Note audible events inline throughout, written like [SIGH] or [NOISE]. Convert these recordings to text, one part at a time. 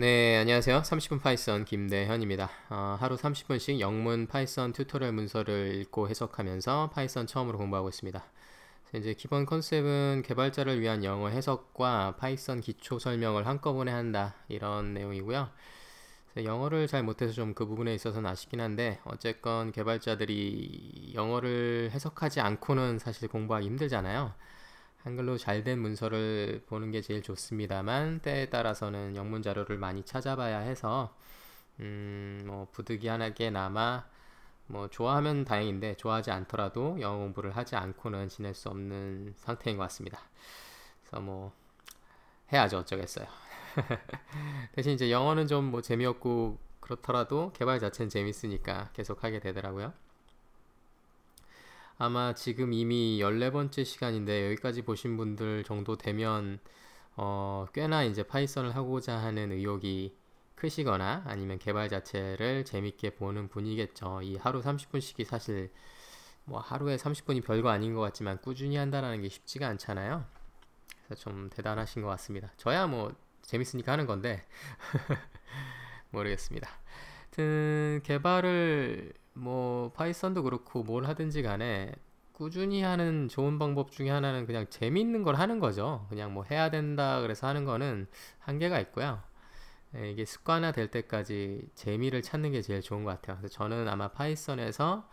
네, 안녕하세요. 30분 파이썬 김대현입니다. 어, 하루 30분씩 영문 파이썬 튜토리얼 문서를 읽고 해석하면서 파이썬 처음으로 공부하고 있습니다. 이제 기본 컨셉은 개발자를 위한 영어 해석과 파이썬 기초 설명을 한꺼번에 한다 이런 내용이고요. 영어를 잘 못해서 좀 그 부분에 있어서는 아쉽긴 한데 어쨌건 개발자들이 영어를 해석하지 않고는 사실 공부하기 힘들잖아요. 한글로 잘 된 문서를 보는 게 제일 좋습니다만 때에 따라서는 영문 자료를 많이 찾아봐야 해서 음, 뭐 부득이하게나마 뭐 좋아하면 다행인데 좋아하지 않더라도 영어 공부를 하지 않고는 지낼 수 없는 상태인 것 같습니다. 그래서 뭐 해야죠 어쩌겠어요. [LAUGHS] 대신 이제 영어는 좀 뭐 재미없고 그렇더라도 개발 자체는 재밌으니까 계속 하게 되더라고요. 아마 지금 이미 14번째 시간인데 여기까지 보신 분들 정도 되면 어, 꽤나 이제 파이썬을 하고자 하는 의욕이 크시거나 아니면 개발 자체를 재밌게 보는 분이겠죠. 이 하루 30분씩이 사실 뭐 하루에 30분이 별거 아닌 것 같지만 꾸준히 한다라는 게 쉽지가 않잖아요. 그래서 좀 대단하신 것 같습니다. 저야 뭐 재밌으니까 하는 건데 [LAUGHS] 모르겠습니다. 하여튼 개발을 뭐 파이썬도 그렇고 뭘 하든지 간에 꾸준히 하는 좋은 방법 중에 하나는 그냥 재미있는 걸 하는 거죠. 그냥 뭐 해야 된다 그래서 하는 거는 한계가 있고요. 예, 이게 습관화 될 때까지 재미를 찾는 게 제일 좋은 것 같아요. 그래서 저는 아마 파이썬에서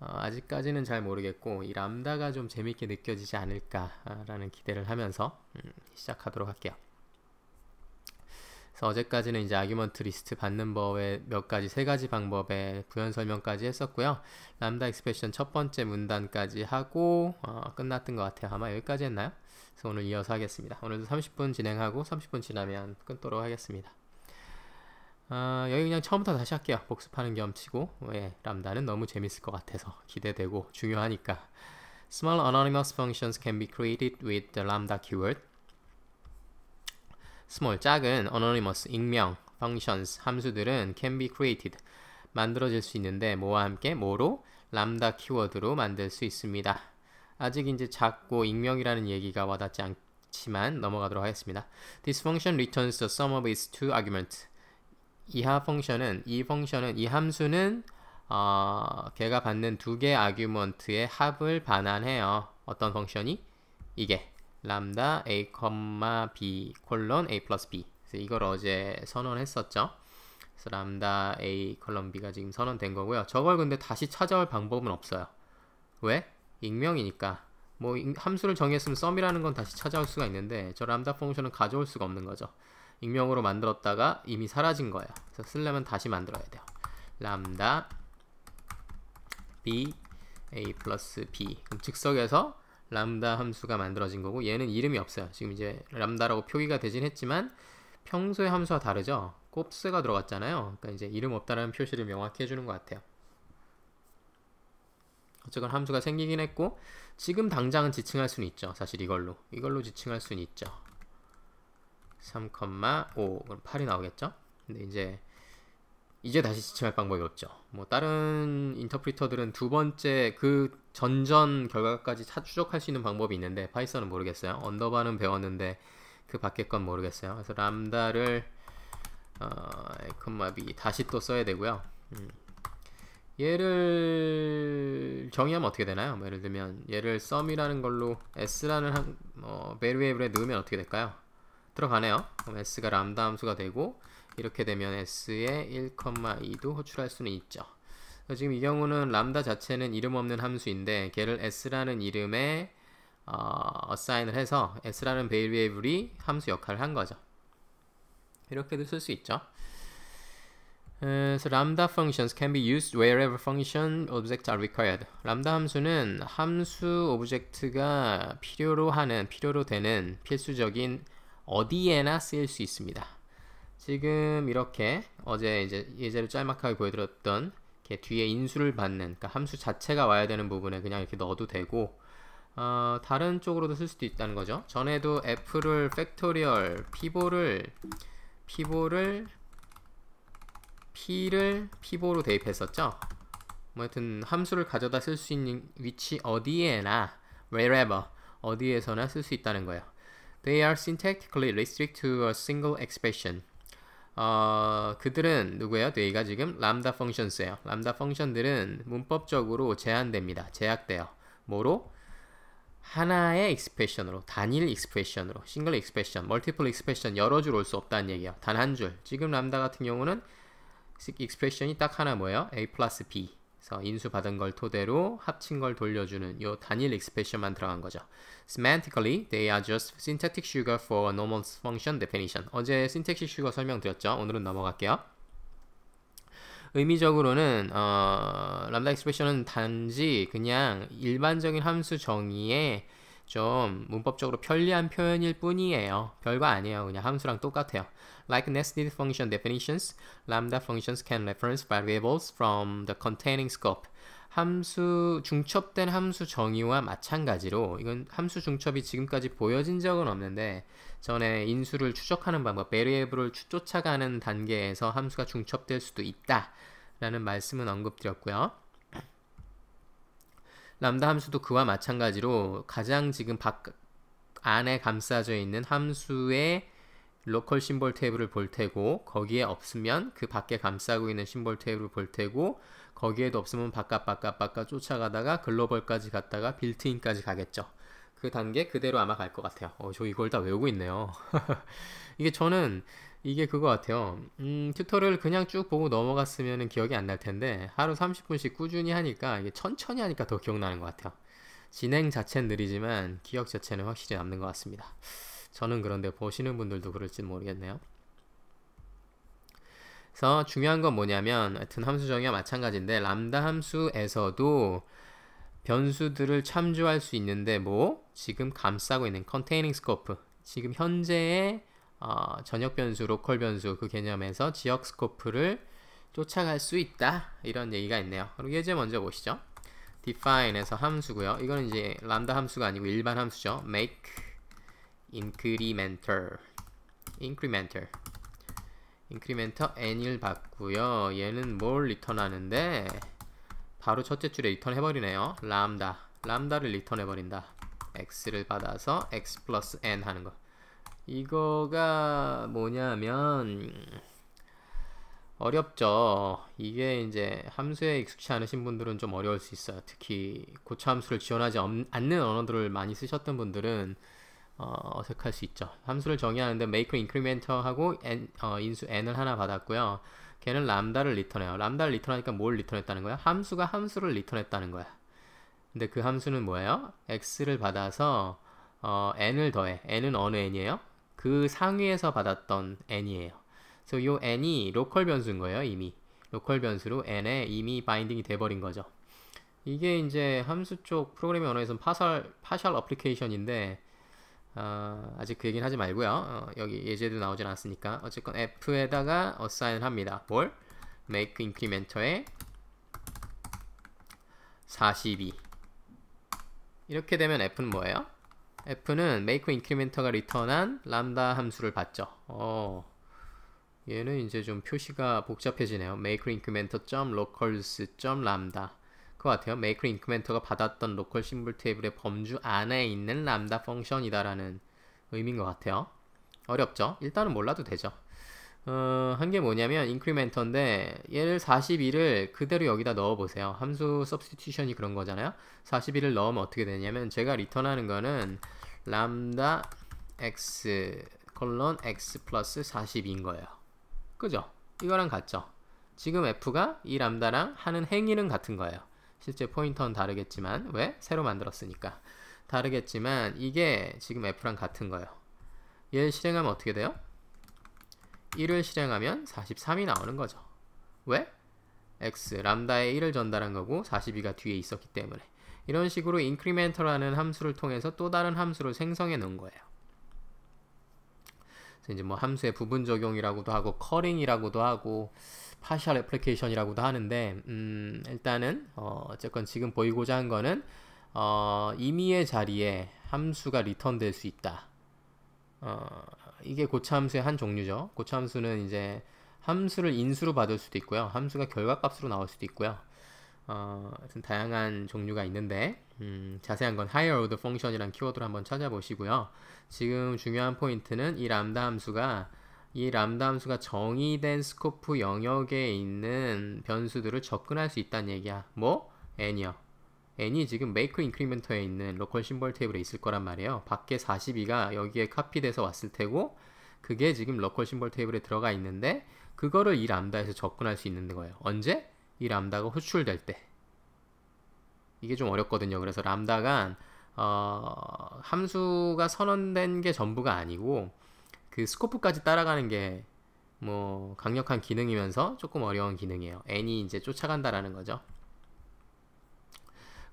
어, 아직까지는 잘 모르겠고 이 람다가 좀 재밌게 느껴지지 않을까라는 기대를 하면서 음, 시작하도록 할게요. 그래서 어제까지는 이제 아규먼트 리스트 받는 법의 몇 가지 세 가지 방법의 부연 설명까지 했었고요. 람다 익스프레션 첫 번째 문단까지 하고 어, 끝났던 것 같아요. 아마 여기까지 했나요? 그래서 오늘 이어서 하겠습니다. 오늘도 30분 진행하고 30분 지나면 끊도록 하겠습니다. 어, 여기 그냥 처음부터 다시 할게요. 복습하는 겸치고 예, 람다는 너무 재밌을 것 같아서 기대되고 중요하니까. Small anonymous functions can be created with the lambda keyword. small 작은 anonymous 익명 functions 함수들은 can be created 만들어질 수 있는데 뭐와 함께 뭐로 람다 키워드로 만들 수 있습니다. 아직 이제 작고 익명이라는 얘기가 와닿지 않지만 넘어가도록 하겠습니다. This function returns the sum of its two arguments. 이하 펑션은 이 펑션은 이 함수는 어, 걔가 받는 두 개의 아규먼트의 합을 반환해요. 어떤 펑션이? 이게 람다 a, b 콜론 a 플러스 b 그래서 이걸 어제 선언했었죠. 그래서 람다 a 콜론 b가 지금 선언된 거고요. 저걸 근데 다시 찾아올 방법은 없어요. 왜? 익명이니까. 뭐 함수를 정의했으면 썸이라는 건 다시 찾아올 수가 있는데 저 람다 펑션은 가져올 수가 없는 거죠. 익명으로 만들었다가 이미 사라진 거예요. 그래서 쓰려면 다시 만들어야 돼요. 람다 b a 플러스 b 그럼 즉석에서 람다 함수가 만들어진 거고 얘는 이름이 없어요. 지금 이제 람다라고 표기가 되긴 했지만 평소의 함수와 다르죠. 꼽스가 들어갔잖아요. 그러니까 이제 이름 없다라는 표시를 명확히 해주는 것 같아요. 어쨌건 함수가 생기긴 했고 지금 당장은 지칭할 수는 있죠. 사실 이걸로 이걸로 지칭할 수는 있죠. 3,5 그럼 8이 나오겠죠? 근데 이제 이제 다시 지침할 방법이 없죠. 뭐 다른 인터프리터들은 두 번째 그 전전 결과까지 차 추적할 수 있는 방법이 있는데 파이썬은 모르겠어요. 언더바는 배웠는데 그 밖에 건 모르겠어요. 그래서 람다를 콤마 어, 다시 또 써야 되고요. 음. 얘를 정의하면 어떻게 되나요? 뭐 예를 들면 얘를 sum이라는 걸로 s라는 한, 어, v a r i a b l 에 넣으면 어떻게 될까요? 들어가네요. 그럼 s가 람다 함수가 되고 이렇게 되면 s에 1,2도 호출할 수는 있죠. 지금 이 경우는 람다 자체는 이름 없는 함수인데 걔를 s라는 이름에 어, 어사인을 해서 s라는 베이리에이블이 함수 역할을 한 거죠. 이렇게도 쓸 수 있죠. 그래 lambda functions can be used wherever function objects are required. 람다 함수는 함수 오브젝트가 필요로 하는 필요로 되는 필수적인 어디에나 쓰일 수 있습니다. 지금 이렇게 어제 이제 예제를 짤막하게 보여드렸던 뒤에 인수를 받는 그러니까 함수 자체가 와야 되는 부분에 그냥 이렇게 넣어도 되고 어, 다른 쪽으로도 쓸 수도 있다는 거죠. 전에도 f를 팩토리얼 피보를 피보를 p를 피보로 대입했었죠. 뭐 하여튼 함수를 가져다 쓸 수 있는 위치 어디에나 wherever 어디에서나 쓸 수 있다는 거예요. They are syntactically restricted to a single expression. 어, 그들은 누구예요? 얘가 지금 람다 펑션스예요. 람다 펑션들은 문법적으로 제한됩니다. 제약돼요. 뭐로? 하나의 익스프레션으로 단일 익스프레션으로 싱글 익스프레션, 멀티플 익스프레션 여러 줄 올 수 없다는 얘기예요. 단 한 줄. 지금 람다 같은 경우는 익스프레션이 딱 하나 뭐예요? a 플러스 b 그래서 인수받은 걸 토대로 합친 걸 돌려주는 요 단일 익스프레션만 들어간 거죠. Semantically, they are just syntactic sugar for a normal function definition. 어제 syntactic sugar 설명드렸죠. 오늘은 넘어갈게요. 의미적으로는 어, 람다 익스프레션은 단지 그냥 일반적인 함수 정의에 좀 문법적으로 편리한 표현일 뿐이에요. 별거 아니에요. 그냥 함수랑 똑같아요. Like nested function definitions, lambda functions can reference variables from the containing scope. 함수 중첩된 함수 정의와 마찬가지로 이건 함수 중첩이 지금까지 보여진 적은 없는데 전에 인수를 추적하는 방법, 베리에블을 쫓아가는 단계에서 함수가 중첩될 수도 있다 라는 말씀은 언급드렸고요. 람다 함수도 그와 마찬가지로 가장 지금 밖 안에 감싸져 있는 함수의 로컬 심볼 테이블을 볼 테고 거기에 없으면 그 밖에 감싸고 있는 심볼 테이블을 볼 테고 거기에도 없으면 바깥 바깥 바깥 쫓아가다가 글로벌까지 갔다가 빌트인까지 가겠죠. 그 단계 그대로 아마 갈 것 같아요. 어, 저 이걸 다 외우고 있네요. [LAUGHS] 이게 저는 이게 그거 같아요. 음, 튜토리얼 그냥 쭉 보고 넘어갔으면 기억이 안 날 텐데 하루 30분씩 꾸준히 하니까 이게 천천히 하니까 더 기억나는 것 같아요. 진행 자체는 느리지만 기억 자체는 확실히 남는 것 같습니다. 저는 그런데 보시는 분들도 그럴지 모르겠네요. 그래서 중요한 건 뭐냐면 하여튼 함수정의와 마찬가지인데 람다 함수에서도 변수들을 참조할 수 있는데 뭐 지금 감싸고 있는 컨테이닝 스코프 지금 현재의 어, 전역 변수, 로컬 변수 그 개념에서 지역 스코프를 쫓아갈 수 있다 이런 얘기가 있네요. 그럼 예제 먼저 보시죠. define에서 함수고요. 이거는 이제 람다 함수가 아니고 일반 함수죠. make incremental incremental i n c r e m e n t a r n을 받고요 얘는 뭘 리턴하는데 바로 첫째 줄에 리턴 해버리네요 람다 람다를 리턴 해버린다 x를 받아서 x 플러스 n 하는 거 이거가 뭐냐면 어렵죠 이게 이제 함수에 익숙치 않으신 분들은 좀 어려울 수 있어요 특히 고차 함수를 지원하지 않는 언어들을 많이 쓰셨던 분들은 어, 색할수 있죠. 함수를 정의하는데 maker increment하고 n, 어, 인수 n을 하나 받았고요. 걔는 람다를 리턴해요. 람다를 리턴하니까 뭘 리턴했다는 거야? 함수가 함수를 리턴했다는 거야. 근데 그 함수는 뭐예요? x를 받아서 어, n을 더해. n은 어느 n이에요? 그 상위에서 받았던 n이에요. 그래서 요 n이 로컬 변수인 거예요, 이미. 로컬 변수로 n에 이미 바인딩이 돼버린 거죠. 이게 이제 함수 쪽 프로그래밍 언어에서는 파셜, 파셜 어플리케이션인데 어, 아직 그 얘기는 하지 말고요. 어, 여기 예제도 나오진 않았으니까 어쨌건 f에다가 어사인을 합니다. 뭘? make incrementer에 42 이렇게 되면 f는 뭐예요? f는 make incrementer가 리턴한 람다 함수를 받죠. 어, 얘는 이제 좀 표시가 복잡해지네요. make incrementer.locals.lambda 것 같아요. m a k 인크멘터가 받았던 로컬 심볼 테이블의 범주 안에 있는 람다 펑션이다라는 의미인 것 같아요. 어렵죠? 일단은 몰라도 되죠. 어, 한게 뭐냐면 인크리멘터인데 얘를 42를 그대로 여기다 넣어보세요. 함수 서브스티튜션이 그런 거잖아요. 42를 넣으면 어떻게 되냐면 제가 리턴하는 거는 람다 x 컬런 x 플러스 42인 거예요. 그죠? 이거랑 같죠? 지금 f가 이 람다랑 하는 행위는 같은 거예요. 실제 포인터는 다르겠지만 왜? 새로 만들었으니까 다르겠지만 이게 지금 F랑 같은 거예요 얘를 실행하면 어떻게 돼요? 1을 실행하면 43이 나오는 거죠 왜? X, 람다에 1을 전달한 거고 42가 뒤에 있었기 때문에 이런 식으로 increment라는 함수를 통해서 또 다른 함수를 생성해 놓은 거예요 그래서 이제 뭐 함수의 부분 적용이라고도 하고 커링이라고도 하고 partial p p a l i c a t i o n 이라고도 하는데 음, 일단은 어, 어쨌건 지금 보이고자 한 거는 어, 임의의 자리에 함수가 리턴될 수 있다. 어, 이게 고차함수의 한 종류죠. 고차함수는 이제 함수를 인수로 받을 수도 있고요. 함수가 결과값으로 나올 수도 있고요. 어, 다양한 종류가 있는데 음, 자세한 건 higher order f u n c t i o n 이라는키워드를 한번 찾아보시고요. 지금 중요한 포인트는 이 람다 함수가 이 람다 함수가 정의된 스코프 영역에 있는 변수들을 접근할 수 있다는 얘기야. 뭐? n이요. n이 지금 make incrementer에 있는 로컬 심벌 테이블에 있을 거란 말이에요. 밖에 42가 여기에 카피돼서 왔을 테고 그게 지금 로컬 심벌 테이블에 들어가 있는데 그거를 이 람다에서 접근할 수 있는 거예요. 언제? 이 람다가 호출될 때. 이게 좀 어렵거든요. 그래서 람다가 어, 함수가 선언된 게 전부가 아니고 그 스코프까지 따라가는 게 뭐 강력한 기능이면서 조금 어려운 기능이에요. n이 이제 쫓아간다라는 거죠.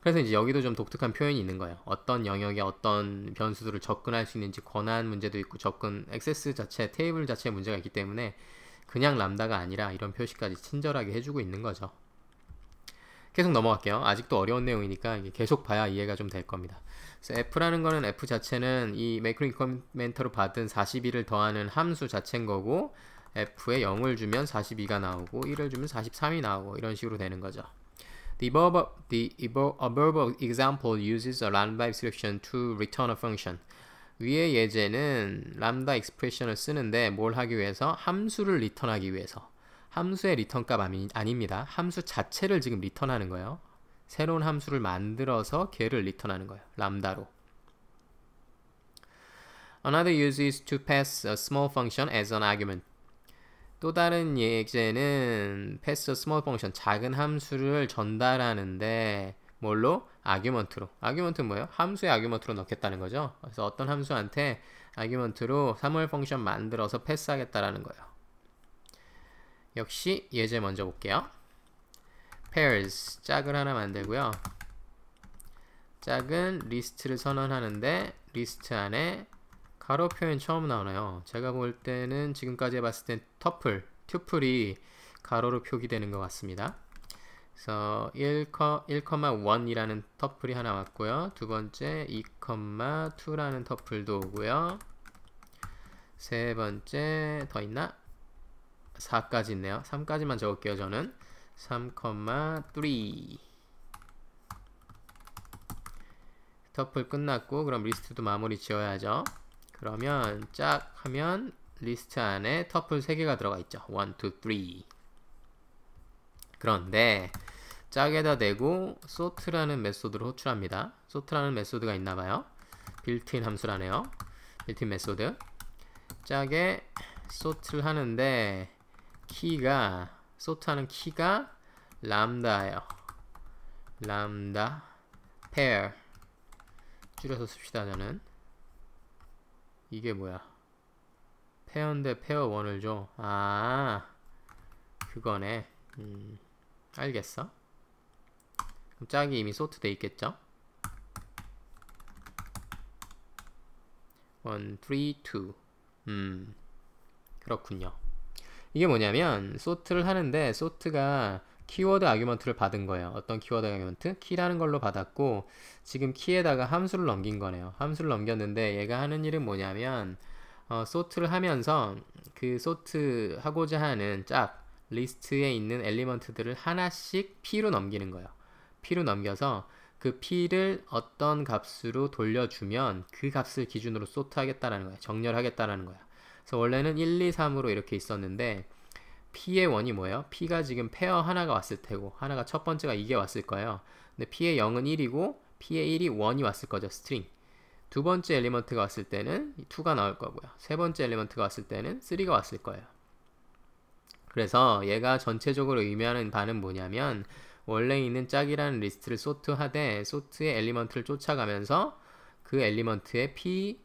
그래서 이제 여기도 좀 독특한 표현이 있는 거예요. 어떤 영역에 어떤 변수들을 접근할 수 있는지 권한 문제도 있고 접근 액세스 자체 테이블 자체에 문제가 있기 때문에 그냥 람다가 아니라 이런 표시까지 친절하게 해주고 있는 거죠. 계속 넘어갈게요. 아직도 어려운 내용이니까 계속 봐야 이해가 좀 될 겁니다. 그래서 F라는 거는 F 자체는 이 매크로 인커멘터로 받은 42를 더하는 함수 자체인 거고 F에 0을 주면 42가 나오고 1을 주면 43이 나오고 이런 식으로 되는 거죠. The above, the above example uses a lambda expression to return a function. 위의 예제는 람다 익스프레션을 쓰는데 뭘 하기 위해서? 함수를 리턴하기 위해서. 함수의 리턴 값 아닙니다. 함수 자체를 지금 리턴하는 거예요. 새로운 함수를 만들어서 걔를 리턴하는 거예요. 람다로. Another use is to pass a small function as an argument. 또 다른 예제는 pass a small function, 작은 함수를 전달하는데 뭘로? a r g u 아규먼트로. a r g u m e n t 는 뭐예요? 함수의 a r g u m e n t 로 넣겠다는 거죠. 그래서 어떤 함수한테 a r g u m e n t 로 function 만들어서 패스하겠다라는 거예요. 역시 예제 먼저 볼게요. pairs 짝을 하나 만들고요. 짝은 리스트를 선언하는데 리스트 안에 가로 표현 처음 나오나요? 제가 볼 때는 지금까지 봤을땐 터플, 튜플이 가로로 표기되는 것 같습니다. 그래서 1,1이라는 터플이 하나 왔고요. 두 번째 2,2라는 터플도 오고요. 세 번째 더 있나? 4까지 있네요. 3까지만 적을게요, 저는. 3,3 터플 끝났고 그럼 리스트도 마무리 지어야죠. 그러면 짝 하면 리스트 안에 터플 3개가 들어가 있죠. 1, 2, 3 그런데 짝에다 대고 sort라는 메소드를 호출합니다. sort라는 메소드가 있나봐요. 빌트인 함수라네요. 빌트인 메소드 짝에 sort를 하는데 키가 소트하는 키가 람다예요. 람다 pair 줄여서 씁시다 저는 이게 뭐야 페어인데 페어 1을 줘. 아 그거네. 음, 알겠어. 그럼 짝이 이미 소트돼 있겠죠? 1, 3, 2 음, 그렇군요. 이게 뭐냐면 소트를 하는데 소트가 키워드 아규먼트를 받은 거예요. 어떤 키워드 아규먼트? 키라는 걸로 받았고 지금 키에다가 함수를 넘긴 거네요. 함수를 넘겼는데 얘가 하는 일은 뭐냐면 어, 소트를 하면서 그 소트 하고자 하는 짝 리스트에 있는 엘리먼트들을 하나씩 P로 넘기는 거예요. P로 넘겨서 그 P를 어떤 값으로 돌려주면 그 값을 기준으로 소트하겠다라는 거예요. 정렬하겠다라는 거예요. 그래서 원래는 1, 2, 3으로 이렇게 있었는데 P의 원이 뭐예요? P가 지금 페어 하나가 왔을 테고 하나가 첫 번째가 이게 왔을 거예요. 근데 P의 0은 1이고 P의 1이 1이 왔을 거죠. 스트링. 두 번째 엘리먼트가 왔을 때는 2가 나올 거고요. 세 번째 엘리먼트가 왔을 때는 3가 왔을 거예요. 그래서 얘가 전체적으로 의미하는 바는 뭐냐면 원래 있는 짝이라는 리스트를 소트하되 소트의 엘리먼트를 쫓아가면서 그 엘리먼트의 P1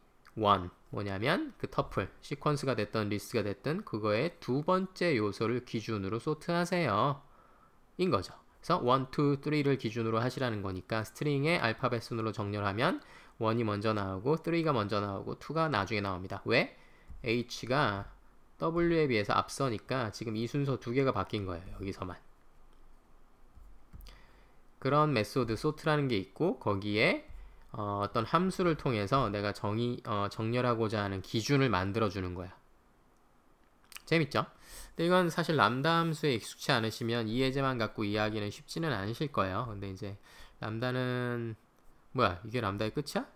뭐냐면 그 터플, 시퀀스가 됐던 리스트가 됐든 그거의 두 번째 요소를 기준으로 소트하세요. 인 거죠. 그래서 1, 2, 3를 기준으로 하시라는 거니까 스트링의 알파벳 순으로 정렬하면 1이 먼저 나오고 3가 먼저 나오고 2가 나중에 나옵니다. 왜? H가 W에 비해서 앞서니까 지금 이 순서 두 개가 바뀐 거예요. 여기서만. 그런 메소드 소트라는 게 있고 거기에 어, 떤 함수를 통해서 내가 정의, 어, 정렬하고자 하는 기준을 만들어주는 거야. 재밌죠? 근데 이건 사실 람다 함수에 익숙치 않으시면 이해제만 갖고 이해하기는 쉽지는 않으실 거예요. 근데 이제 람다는 뭐야 이게 람다의 끝이야?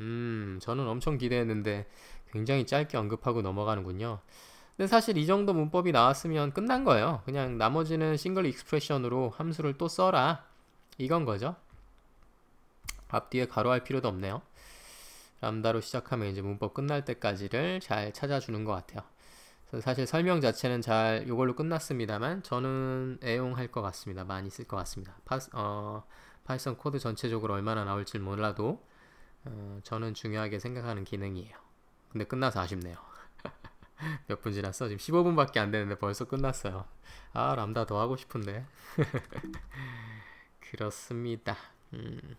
음 저는 엄청 기대했는데 굉장히 짧게 언급하고 넘어가는군요. 근데 사실 이 정도 문법이 나왔으면 끝난 거예요. 그냥 나머지는 싱글 익스프레션으로 함수를 또 써라 이건 거죠. 앞뒤에 가로할 필요도 없네요. 람다로 시작하면 이제 문법 끝날 때까지를 잘 찾아주는 것 같아요. 사실 설명 자체는 잘 이걸로 끝났습니다만 저는 애용할 것 같습니다. 많이 쓸 것 같습니다. 파, 어, 파이썬 코드 전체적으로 얼마나 나올지 몰라도 어, 저는 중요하게 생각하는 기능이에요. 근데 끝나서 아쉽네요. [LAUGHS] 몇 분 지났어? 지금 15분밖에 안 되는데 벌써 끝났어요. 아 람다 더 하고 싶은데. [LAUGHS] 그렇습니다. 음.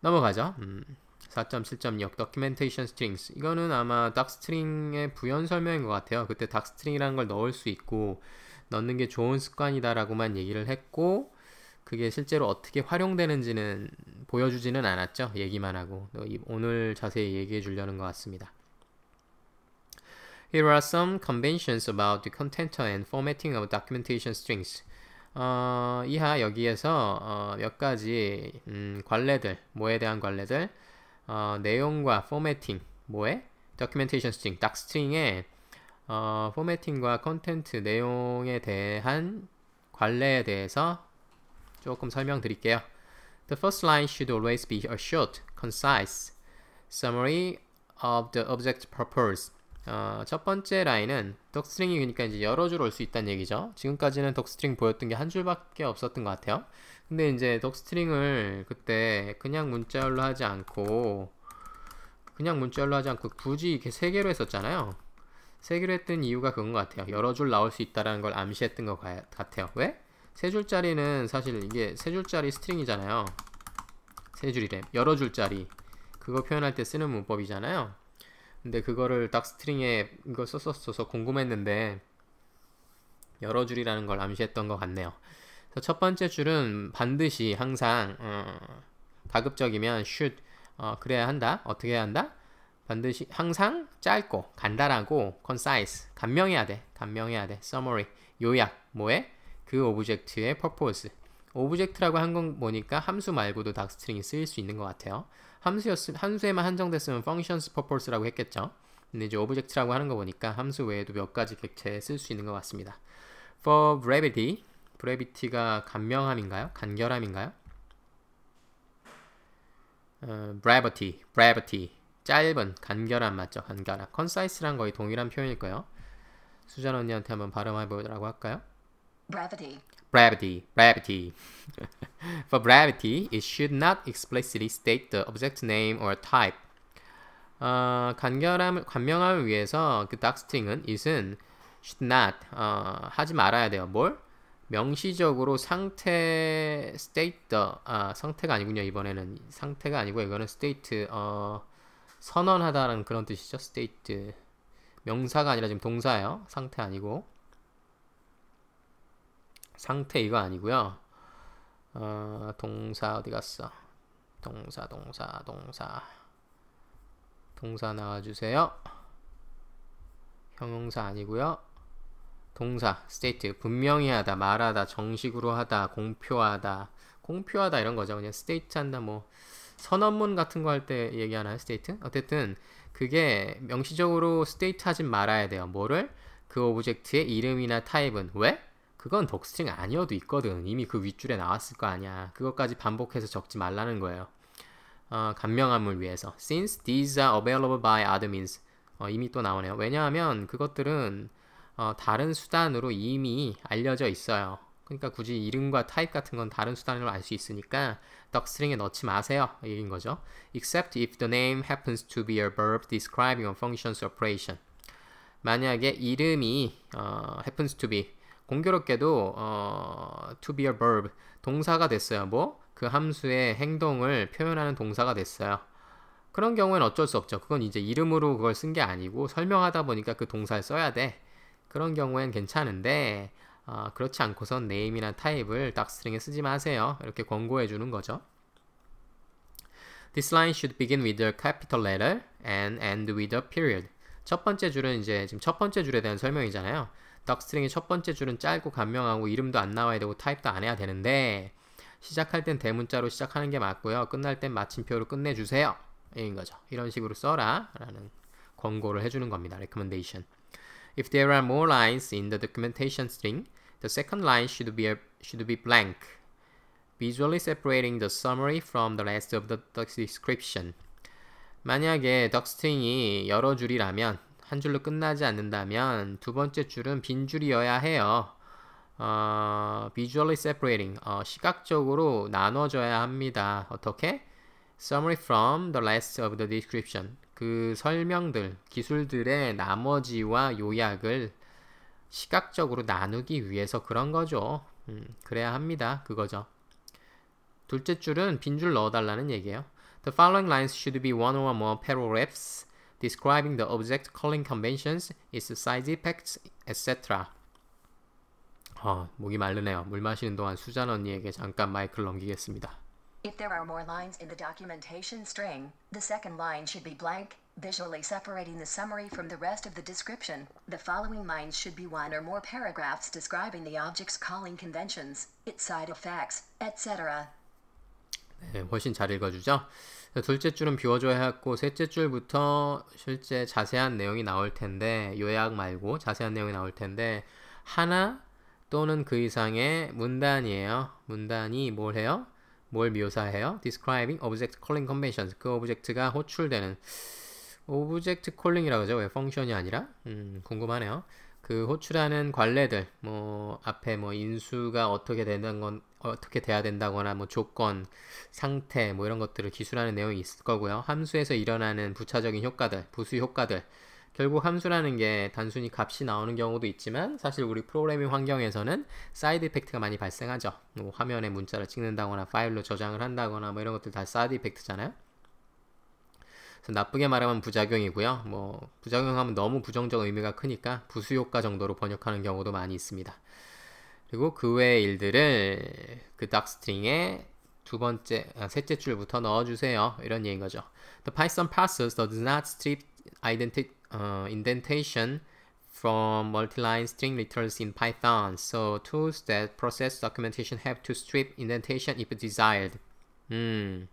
넘어가죠. 음, 4.7.6 Documentation Strings 이거는 아마 닥스트링의 부연 설명인 것 같아요. 그때 닥스트링이라는 걸 넣을 수 있고 넣는 게 좋은 습관이다라고만 얘기를 했고 그게 실제로 어떻게 활용되는지는 보여주지는 않았죠. 얘기만 하고 오늘 자세히 얘기해 주려는 것 같습니다. Here are some conventions about the content and formatting of documentation strings. 어, 이하 여기에서 어, 몇 가지 음, 관례들, 뭐에 대한 관례들, 어, 내용과 포매팅, 뭐에? documentation string, doc string의 어, 포매팅과 컨텐트 내용에 대한 관례에 대해서 조금 설명드릴게요. The first line should always be a short, concise summary of the object purpose. 어, 첫 번째 라인은 덕스트링이 니까 그러니까 이제 여러 줄 올 수 있다는 얘기죠. 지금까지는 덕스트링 보였던 게 한 줄밖에 없었던 것 같아요. 근데 이제 덕스트링을 그때 그냥 문자열로 하지 않고 그냥 문자열로 하지 않고 굳이 이렇게 세 개로 했었잖아요. 세 개로 했던 이유가 그건 것 같아요. 여러 줄 나올 수 있다라는 걸 암시했던 것 같아요. 왜? 세 줄짜리는 사실 이게 세 줄짜리 스트링이잖아요. 세 줄이래. 여러 줄짜리. 그거 표현할 때 쓰는 문법이잖아요. 근데 그거를 닥스트링에 이거 썼었어서 궁금했는데 여러 줄이라는 걸 암시했던 것 같네요. 그래서 첫 번째 줄은 반드시 항상 어, 가급적이면 should 어, 그래야 한다. 어떻게 해야 한다? 반드시 항상 짧고 간단하고 concise 간명해야 돼. 간명해야 돼. summary 요약 뭐에 그 오브젝트의 purpose 오브젝트라고 한건 보니까 함수 말고도 닥스트링이 쓰일 수 있는 것 같아요. 함수였 함수에만 한정됐으면 functions purpose라고 했겠죠. 근데 이제 object라고 하는 거 보니까 함수 외에도 몇 가지 객체에 쓸 수 있는 것 같습니다. For brevity, brevity가 간명함인가요? 간결함인가요? 어, brevity, brevity, 짧은, 간결함 맞죠? 간결함. concise랑 거의 동일한 표현일 거예요. 수잔 언니한테 한번 발음해 보라고 할까요? brevity. brevity, brevity. For brevity, it should not explicitly state the object name or type. 어, 간결함, 간명함을 위해서 그 닥스트링은 it은 should not 어, 하지 말아야 돼요. 뭘? 명시적으로 상태 state the 아, 상태가 아니군요. 이번에는 상태가 아니고 이거는 state 어, 선언하다라는 그런 뜻이죠. state 명사가 아니라 지금 동사예요. 상태 아니고 상태 이거 아니고요. 어, 동사 어디 갔어? 동사 동사 동사 동사 나와주세요. 형용사 아니고요. 동사 스테이트 분명히 하다 말하다 정식으로 하다 공표하다 공표하다 이런 거죠. 그냥 스테이트 한다 뭐 선언문 같은 거 할 때 얘기하나요? 스테이트? 어쨌든 그게 명시적으로 스테이트 하진 말아야 돼요. 뭐를? 그 오브젝트의 이름이나 타입은 왜? 그건 덕스트링 아니어도 있거든. 이미 그 윗줄에 나왔을 거 아니야. 그것까지 반복해서 적지 말라는 거예요. 어, 간명함을 위해서. Since these are available by other means. 어, 이미 또 나오네요. 왜냐하면 그것들은 어, 다른 수단으로 이미 알려져 있어요. 그러니까 굳이 이름과 타입 같은 건 다른 수단으로 알 수 있으니까 덕스트링에 넣지 마세요. 이긴 거죠. Except if the name happens to be a verb describing a function's operation. 만약에 이름이 어, happens to be 공교롭게도 어, to be a verb 동사가 됐어요. 뭐 그 함수의 행동을 표현하는 동사가 됐어요. 그런 경우에는 어쩔 수 없죠. 그건 이제 이름으로 그걸 쓴 게 아니고 설명하다 보니까 그 동사를 써야 돼. 그런 경우엔 괜찮은데 어, 그렇지 않고선 네임이나 타입을 닥 스트링에 쓰지 마세요. 이렇게 권고해 주는 거죠. This line should begin with a capital letter and end with a period. 첫 번째 줄은 이제 지금 첫 번째 줄에 대한 설명이잖아요. 덕스트링의 첫 번째 줄은 짧고 간명하고 이름도 안 나와야 되고 타입도 안 해야 되는데 시작할 땐 대문자로 시작하는 게 맞고요. 끝날 땐 마침표로 끝내주세요. 인 거죠. 이런 식으로 써라 라는 권고를 해주는 겁니다. recommendation. If there are more lines in the documentation string, the second line should be, should be blank, visually separating the summary from the rest of the description. 만약에 덕스트링이 여러 줄이라면 한 줄로 끝나지 않는다면 두 번째 줄은 빈 줄이어야 해요. 어, visually separating, 어, 시각적으로 나눠져야 합니다. 어떻게? Summary from the rest of the description. 그 설명들, 기술들의 나머지와 요약을 시각적으로 나누기 위해서 그런 거죠. 음, 그래야 합니다. 그거죠. 둘째 줄은 빈 줄 넣어달라는 얘기예요. The following lines should be one or more paragraphs describing the object calling conventions, its size, effects, etc. 어, 목이 마르네요. 물 마시는 동안 수잔 언니에게 잠깐 마이크를 넘기겠습니다. If there are more lines in the documentation string, the second line should be blank, visually separating the summary from the rest of the description. The following lines should be one or more paragraphs describing the object's calling conventions, its side effects, etc. 네, 훨씬 잘 읽어주죠. 둘째 줄은 비워줘야 했고 셋째 줄부터 실제 자세한 내용이 나올 텐데 요약 말고 자세한 내용이 나올 텐데 하나 또는 그 이상의 문단이에요. 문단이 뭘 해요? 뭘 묘사해요? Describing Object Calling Conventions. 그 오브젝트가 호출되는 오브젝트 콜링이라고 하죠. 왜 펑션이 아니라? 음, 궁금하네요. 그 호출하는 관례들 뭐 앞에 뭐 인수가 어떻게 되는 건 어떻게 돼야 된다거나 뭐 조건, 상태 뭐 이런 것들을 기술하는 내용이 있을 거고요. 함수에서 일어나는 부차적인 효과들, 부수 효과들. 결국 함수라는 게 단순히 값이 나오는 경우도 있지만 사실 우리 프로그래밍 환경에서는 사이드 이펙트가 많이 발생하죠. 뭐 화면에 문자를 찍는다거나 파일로 저장을 한다거나 뭐 이런 것들 다 사이드 이펙트잖아요. 나쁘게 말하면 부작용이고요. 뭐 부작용하면 너무 부정적 의미가 크니까 부수효과 정도로 번역하는 경우도 많이 있습니다. 그리고 그 외의 일들을 그 닥스트링에 두 번째, 아, 셋째 줄부터 넣어주세요. 이런 얘기인 거죠. The Python parses does not strip identi- uh, indentation from multi-line string literals in Python. So tools that process documentation have to strip indentation if desired. 음.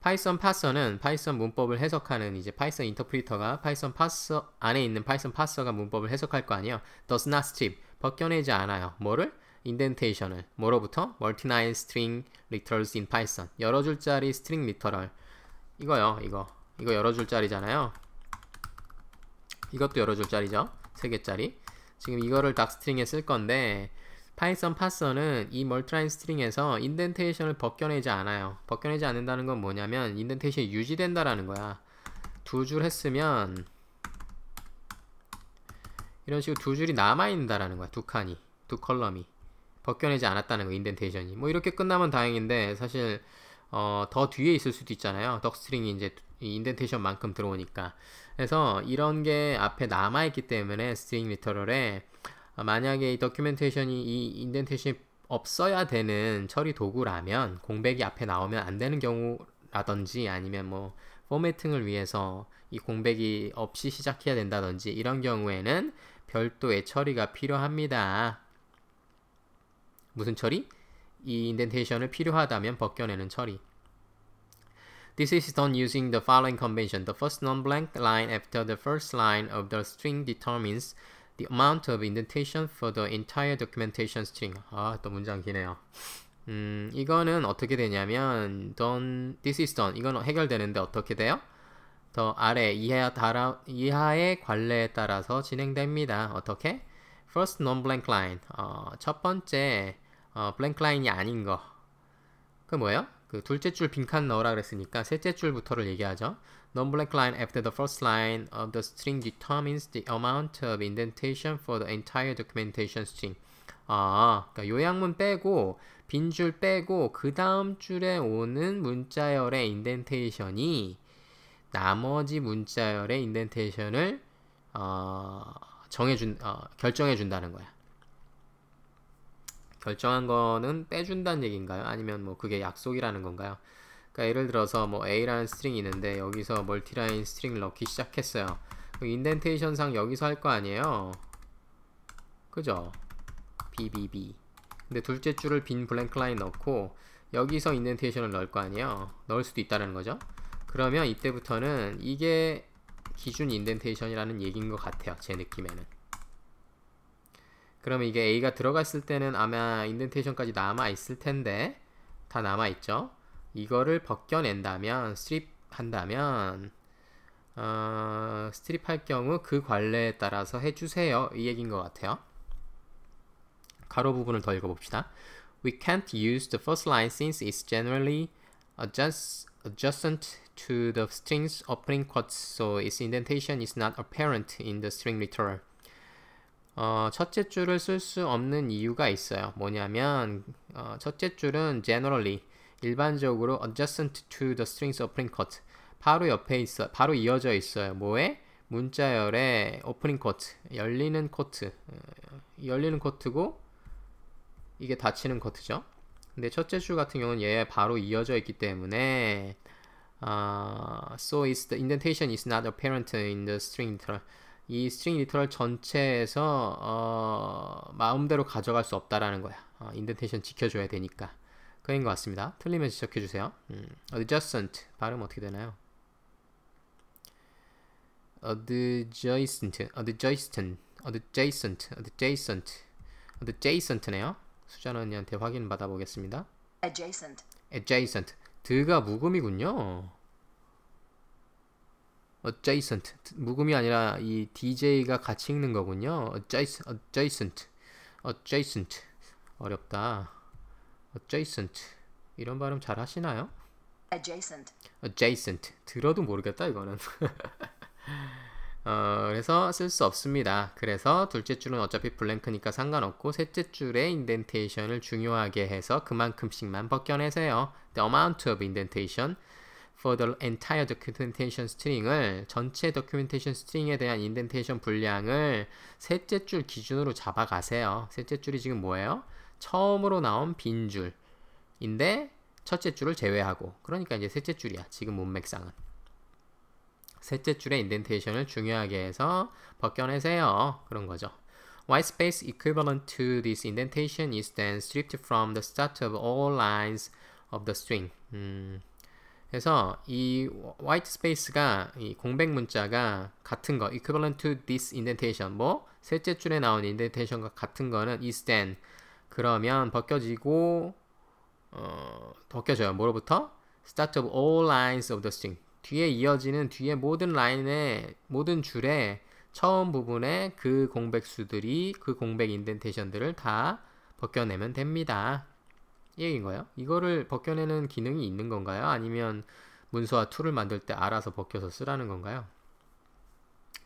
파이썬 파서는 파이썬 문법을 해석하는 이제 파이썬 인터프리터가 파이썬 파서 안에 있는 파이썬 파서가 문법을 해석할 거 아니에요. does not strip 벗겨내지 않아요. 뭐를? 인덴테이션을 뭐로부터? multi-line string literals in python 여러 줄짜리 스트링 리터럴 이거요 이거 이거 여러 줄짜리잖아요 이것도 여러 줄짜리죠 세 개짜리 지금 이거를 닥스트링에 쓸 건데 파이썬 파서는 이 멀티라인 스트링에서 인덴테이션을 벗겨내지 않아요. 벗겨내지 않는다는 건 뭐냐면 인덴테이션이 유지된다라는 거야. 두 줄 했으면 이런 식으로 두 줄이 남아있다라는 는 거야. 두 칸이. 두 컬럼이. 벗겨내지 않았다는 거 인덴테이션이. 뭐 이렇게 끝나면 다행인데 사실 어, 더 뒤에 있을 수도 있잖아요. 덕스트링이 이제 인덴테이션만큼 들어오니까. 그래서 이런 게 앞에 남아있기 때문에 스트링 리터럴에 만약에 이 d o c u m e n t a t i o n 이이 i n n d e t a t i o n 이 없어야 되는 처리 도구라면 공백이 앞에 나오면 안 되는 경우라든지 아니면 뭐 포매팅을 위해서 이 공백이 없이 시작해야 된다든지 이런 경우에는 별도의 처리가 필요합니다. 무슨 처리? 이 인덴테이션을 필요하다면 벗겨내는 처리. This is done using the following convention. The first non-blank line after the first line of the string determines the amount of indentation for the entire documentation string. 아, 또 문장 기네요. 음, 이거는 어떻게 되냐면 done, this is done. 이건 해결되는데 어떻게 돼요? 더 아래 이하 따라, 이하의 관례에 따라서 진행됩니다. 어떻게? First non-blank line. 어, 첫 번째 어, blank line이 아닌 거. 그 뭐예요? 그 둘째 줄 빈칸 넣으라 그랬으니까 셋째 줄부터를 얘기하죠. Non-black line after the first line of the string determines the amount of indentation for the entire documentation string. 아, 그러니까 요양문 빼고 빈 줄 빼고 그 다음 줄에 오는 문자열의 인덴테이션이 나머지 문자열의 인덴테이션을 어, 정해준 어, 결정해 준다는 거야. 결정한 거는 빼준다는 얘기인가요? 아니면 뭐 그게 약속이라는 건가요? 그러니까 예를 들어서 뭐 A라는 스트링이 있는데 여기서 멀티라인 스트링을 넣기 시작했어요. 인덴테이션상 여기서 할 거 아니에요? 그죠? BBB 근데 둘째 줄을 빈 블랭크 라인 넣고 여기서 인덴테이션을 넣을 거 아니에요? 넣을 수도 있다는 거죠? 그러면 이때부터는 이게 기준 인덴테이션이라는 얘기인 것 같아요. 제 느낌에는. 그러면 이게 A가 들어갔을 때는 아마 인덴테이션까지 남아있을 텐데 다 남아있죠? 이거를 벗겨낸다면 스트립한다면 어, 스트립할 경우 그 관례에 따라서 해주세요 이 얘기인 것 같아요 가로 부분을 더 읽어봅시다 We can't use the first line since it's generally adjust, adjacent to the string's opening quotes so its indentation is not apparent in the string literal 어, 첫째 줄을 쓸 수 없는 이유가 있어요 뭐냐면 어, 첫째 줄은 generally 일반적으로 adjacent to the strings opening cut 바로 옆에 있어 바로 이어져 있어요. 뭐에? 문자열에 오프닝 커트 열리는 커트 열리는 커트고 이게 닫히는 커트죠. 근데 첫째 줄 같은 경우는 얘 바로 이어져 있기 때문에 아, so is the indentation is not apparent in the string literal. 이 string literal 전체에서 어, 마음대로 가져갈 수 없다라는 거야. 어, indentation 지켜줘야 되니까. 그인 것 같습니다. 틀리면 지적해주세요. 음, adjacent 발음 어떻게 되나요? adjacent, adjacent, adjacent, adjacent, adjacent네요. 수잔 언니한테 확인 받아보겠습니다. adjacent, adjacent. 드가 묵음이군요. adjacent 묵음이 아니라 이 DJ가 같이 읽는 거군요. adjacent, adjacent, adjacent. 어렵다. adjacent 이런 발음 잘 하시나요? adjacent adjacent 들어도 모르겠다 이거는 어, 그래서 쓸 수 없습니다. 그래서 둘째 줄은 어차피 블랭크니까 상관없고 셋째 줄의 인덴테이션을 중요하게 해서 그만큼씩만 벗겨내세요. The amount of indentation for the entire documentation string을 전체 documentation string에 대한 indentation 분량을 셋째 줄 기준으로 잡아가세요. 셋째 줄이 지금 뭐예요? 처음으로 나온 빈 줄인데 첫째 줄을 제외하고 그러니까 이제 셋째 줄이야 지금 문맥상은 셋째 줄의 인덴테이션을 중요하게 해서 벗겨내세요 그런 거죠 White space equivalent to this indentation is then stripped from the start of all lines of the string 음, 그래서 이 white space가 이 공백 문자가 같은 거 equivalent to this indentation 뭐 셋째 줄에 나온 indentation과 같은 거는 is then 그러면 벗겨지고 어, 벗겨져요. 뭐로부터? Start of all lines of the string. 뒤에 이어지는 뒤에 모든 라인의 모든 줄의 처음 부분에 그 공백수들이 그 공백 인덴테이션들을 다 벗겨내면 됩니다. 이 얘기인 거예요. 이거를 벗겨내는 기능이 있는 건가요? 아니면 문서와 툴을 만들 때 알아서 벗겨서 쓰라는 건가요?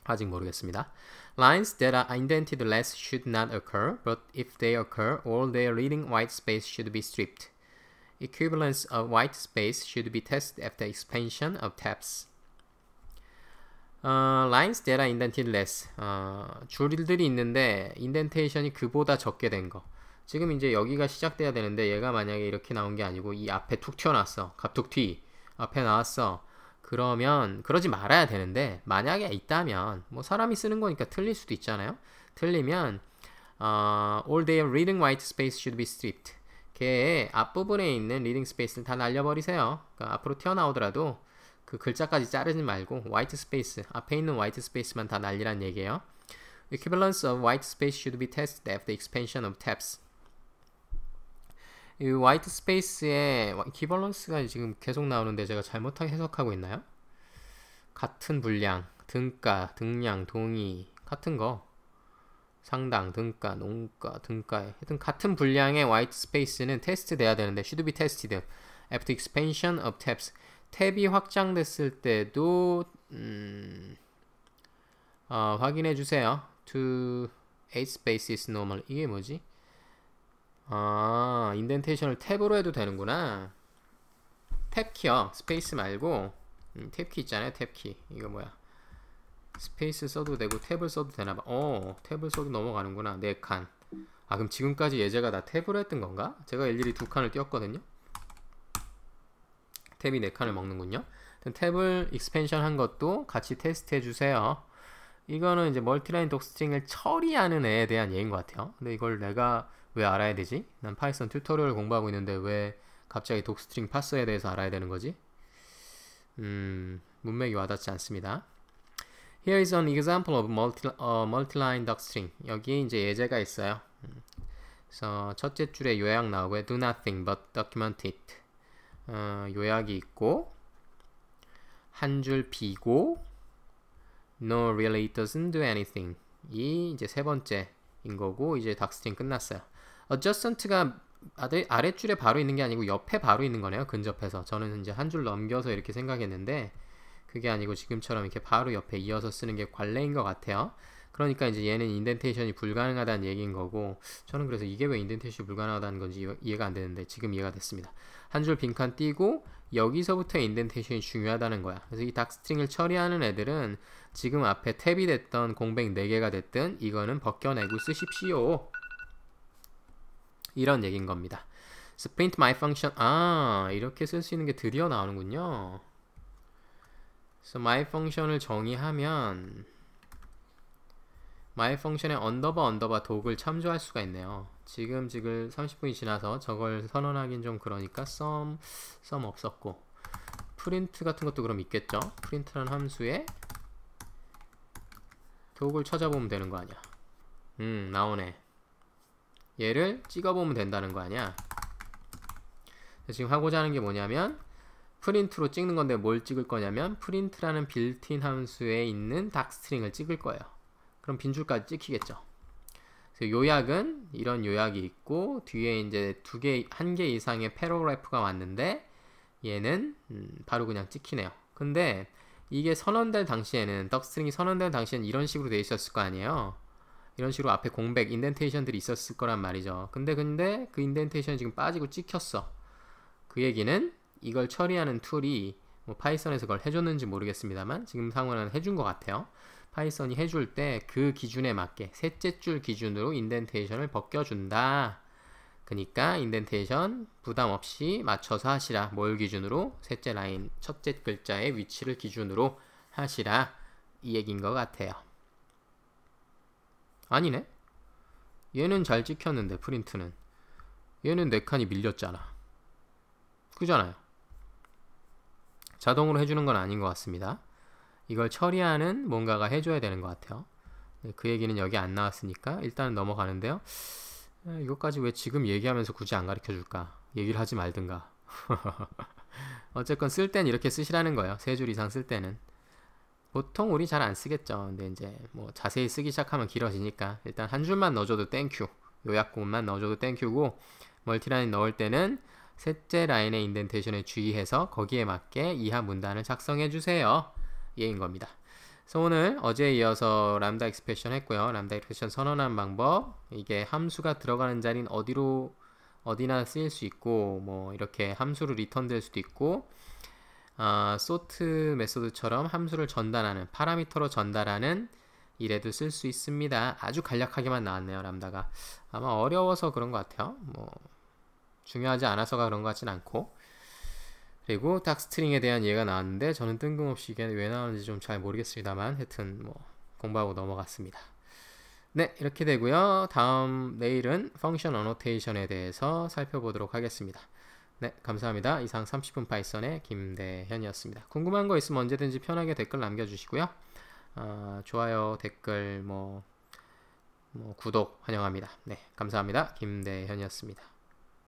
아직 모르겠습니다. Lines that are i n d e n t e d l e s s should not occur, but if they occur, all their leading white space should be stripped. Equivalence of white space should be tested after expansion of tabs. 어, lines that are indentless e d 어, 줄들이 있는데 indentation이 그보다 적게 된 거. 지금 이제 여기가 시작돼야 되는데 얘가 만약에 이렇게 나온 게 아니고 이 앞에 툭 튀어나왔어. 갑툭튀 앞에 나왔어. 그러면 그러지 말아야 되는데 만약에 있다면 뭐 사람이 쓰는 거니까 틀릴 수도 있잖아요. 틀리면 어, all their reading white space should be stripped. 걔의 앞부분에 있는 리딩 스페이스를 다 날려버리세요. 그러니까 앞으로 튀어나오더라도 그 글자까지 자르지 말고 white space 앞에 있는 white space만 다 날리란 얘기예요. Equivalence of white space should be tested after expansion of tabs. 이 화이트 스페이스의 기밸런스가 지금 계속 나오는데 제가 잘못하게 해석하고 있나요? 같은 분량, 등가, 등량, 동의 같은 거 상당, 등가, 농가, 등가 하여튼 같은 분량의 화이트 스페이스는 테스트 돼야 되는데 should be tested after expansion of tabs 탭이 확장됐을 때도 음, 어, 확인해 주세요 to 8 space s normal 이게 뭐지? 아 인덴테이션을 탭으로 해도 되는구나 탭키요 스페이스 말고 음, 탭키 있잖아요 탭키 이거 뭐야 스페이스 써도 되고 탭을 써도 되나봐 어 탭을 써도 넘어가는구나 네칸아 그럼 지금까지 예제가 다 탭으로 했던 건가? 제가 일일이 두 칸을 띄웠거든요 탭이 네칸을 먹는군요 탭을 익스펜션 한 것도 같이 테스트 해주세요 이거는 이제 멀티라인 독스트링을 처리하는 애에 대한 예인 것 같아요 근데 이걸 내가 왜 알아야 되지? 난 파이썬 튜토리얼 공부하고 있는데 왜 갑자기 독스트링 파스에 대해서 알아야 되는 거지? 음, 문맥이 와닿지 않습니다. Here is an example of multi, uh, multi-line docstring. 여기에 이제 예제가 있어요. 음. 그래서 첫째 줄에 요약 나오고요. Do nothing but document it. 어, 요약이 있고 한 줄 비고 No really doesn't do anything. 이 이제 세 번째인 거고 이제 닥스팅 끝났어요. 어 d j 트가 아래줄에 바로 있는 게 아니고 옆에 바로 있는 거네요. 근접해서. 저는 이제 한 줄 넘겨서 이렇게 생각했는데 그게 아니고 지금처럼 이렇게 바로 옆에 이어서 쓰는 게 관례인 것 같아요. 그러니까 이제 얘는 인덴테이션이 불가능하다는 얘기인 거고 저는 그래서 이게 왜 인덴테이션이 불가능하다는 건지 이해가 안 되는데 지금 이해가 됐습니다. 한 줄 빈칸 띄고 여기서부터 인덴테이션이 중요하다는 거야. 그래서 이 닥스트링을 처리하는 애들은 지금 앞에 탭이 됐던 공백 4개가 됐든 이거는 벗겨내고 쓰십시오. 이런 얘기인 겁니다. 그래 print my function 아 이렇게 쓸 수 있는 게 드디어 나오는군요. 그래 my function을 정의하면 my function의 언더바 언더바 독을 참조할 수가 있네요. 지금 지금 30분이 지나서 저걸 선언하긴 좀 그러니까 s u 없었고 프린트 같은 것도 그럼 있겠죠? 프린트라는 함수에 독을 찾아보면 되는 거 아니야. 음 나오네 얘를 찍어보면 된다는 거 아니야 지금 하고자 하는 게 뭐냐면 프린트로 찍는 건데 뭘 찍을 거냐면 프린트라는 빌트인 함수에 있는 닥스트링을 찍을 거예요 그럼 빈줄까지 찍히겠죠 요약은 이런 요약이 있고 뒤에 이제 두 개, 한 개 이상의 패러그래프가 왔는데 얘는 음, 바로 그냥 찍히네요 근데 이게 선언될 당시에는 덕스트링이 선언될 당시에는 이런 식으로 돼 있었을 거 아니에요 이런 식으로 앞에 공백, 인덴테이션들이 있었을 거란 말이죠. 근데 근데 그 인덴테이션이 지금 빠지고 찍혔어. 그 얘기는 이걸 처리하는 툴이 뭐 파이썬에서 그걸 해줬는지 모르겠습니다만 지금 상황은 해준 것 같아요. 파이썬이 해줄 때 그 기준에 맞게 셋째 줄 기준으로 인덴테이션을 벗겨준다. 그니까 인덴테이션 부담 없이 맞춰서 하시라. 뭘 기준으로? 셋째 라인 첫째 글자의 위치를 기준으로 하시라. 이 얘기인 것 같아요. 아니네? 얘는 잘 찍혔는데 프린트는 얘는 4칸이 밀렸잖아 그잖아요 자동으로 해주는 건 아닌 것 같습니다 이걸 처리하는 뭔가가 해줘야 되는 것 같아요 네, 그 얘기는 여기 안 나왔으니까 일단은 넘어가는데요 이것까지 왜 지금 얘기하면서 굳이 안 가르쳐줄까 얘기를 하지 말든가 [LAUGHS] 어쨌건 쓸 땐 이렇게 쓰시라는 거예요 세 줄 이상 쓸 때는 보통 우리 잘 안 쓰겠죠. 근데 이제 뭐 자세히 쓰기 시작하면 길어지니까 일단 한 줄만 넣어줘도 땡큐. 요약공만 넣어줘도 땡큐고 멀티라인 넣을 때는 셋째 라인의 인덴테이션에 주의해서 거기에 맞게 이하 문단을 작성해 주세요. 예인 겁니다. 그래서 오늘 어제에 이어서 람다 익스프레션 했고요. 람다 익스프레션 선언한 방법 이게 함수가 들어가는 자리는 어디로 어디나 쓰일 수 있고 뭐 이렇게 함수로 리턴 될 수도 있고 어, 소트 메소드처럼 함수를 전달하는 파라미터로 전달하는 이래도쓸 수 있습니다. 아주 간략하게만 나왔네요. 람다가 아마 어려워서 그런 것 같아요. 뭐 중요하지 않아서가 그런 것 같진 않고 그리고 닥스트링에 대한 예가 나왔는데 저는 뜬금없이 이게 왜 나오는지 좀 잘 모르겠습니다만 하여튼 뭐 공부하고 넘어갔습니다. 네 이렇게 되고요. 다음 내일은 펑션 어노테이션에 대해서 살펴보도록 하겠습니다. 네, 감사합니다. 이상 30분 파이썬의 김대현이었습니다. 궁금한 거 있으면 언제든지 편하게 댓글 남겨주시고요. 어, 좋아요, 댓글, 뭐, 뭐, 구독 환영합니다. 네, 감사합니다. 김대현이었습니다.